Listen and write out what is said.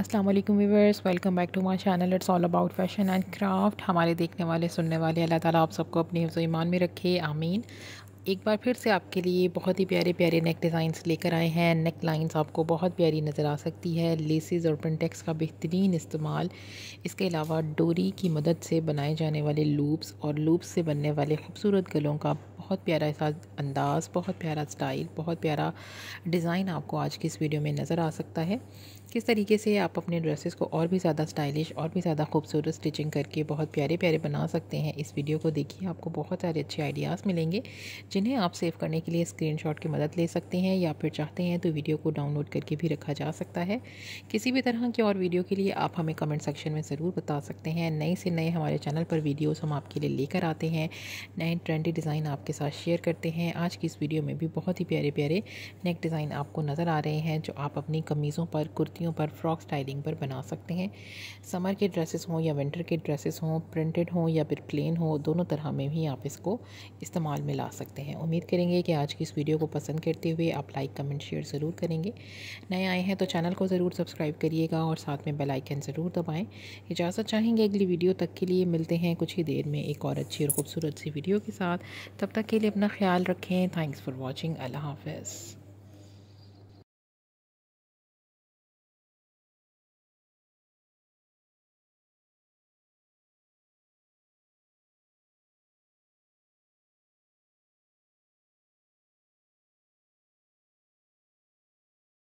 अस्सलाम वालेकुम welcome back to my channel it's all about fashion and craft हमारे देखने वाले सुनने वाले अल्लाह ताला आप सबको अपने हिफ्ज़ ईमान में रखे आमीन एक बार फिर से आपके लिए बहुत ही प्यारे प्यारे नेक डिज़ाइंस लेकर आए हैं नेक लाइंस आपको बहुत प्यारी नज़र आ सकती है लेसिस और प्रिंटेक्स का बेहतरीन इस्तेमाल इसके अलावा डोरी की मदद से बनाए जाने वाले लूप्स और लूप्स से बनने वाले खूबसूरत गलों का बहुत प्यारा सा अंदाज़ बहुत प्यारा स्टाइल बहुत प्यारा डिज़ाइन आपको आज की इस वीडियो में नज़र आ सकता है किस तरीके से आप अपने ड्रेसेस को और भी ज़्यादा स्टाइलिश और भी ज़्यादा खूबसूरत स्टिचिंग करके बहुत प्यारे प्यारे बना सकते हैं इस वीडियो को देखिए आपको बहुत सारे अच्छे आइडियाज़ मिलेंगे जिन्हें आप सेव करने के लिए स्क्रीनशॉट की मदद ले सकते हैं या फिर चाहते हैं तो वीडियो को डाउनलोड करके भी रखा जा सकता है किसी भी तरह की और वीडियो के लिए आप हमें कमेंट सेक्शन में ज़रूर बता सकते हैं नए से नए हमारे चैनल पर वीडियोज़ हम आपके लिए लेकर आते हैं नए ट्रेंडी डिज़ाइन आपके साथ शेयर करते हैं आज की इस वीडियो में भी बहुत ही प्यारे प्यारे नेक डिज़ाइन आपको नज़र आ रहे हैं जो आप अपनी कमीज़ों पर कुर्तियों पर फ्रॉक स्टाइलिंग पर बना सकते हैं समर के ड्रेसेस हों या विंटर के ड्रेसेस हों प्रिंटेड हों या फिर प्लेन हो दोनों तरह में भी आप इसको इस्तेमाल में ला सकते हैं उम्मीद करेंगे कि आज की इस वीडियो को पसंद करते हुए आप लाइक कमेंट शेयर ज़रूर करेंगे नए आए हैं तो चैनल को ज़रूर सब्सक्राइब करिएगा और साथ में बेलाइकन ज़रूर दबाएँ इजाज़त चाहेंगे अगली वीडियो तक के लिए मिलते हैं कुछ ही देर में एक और अच्छी और ख़ूबसूरत सी वीडियो के साथ तब तक के लिए अपना ख्याल रखें थैंक्स फॉर वॉचिंग अल्लाह हाफिज़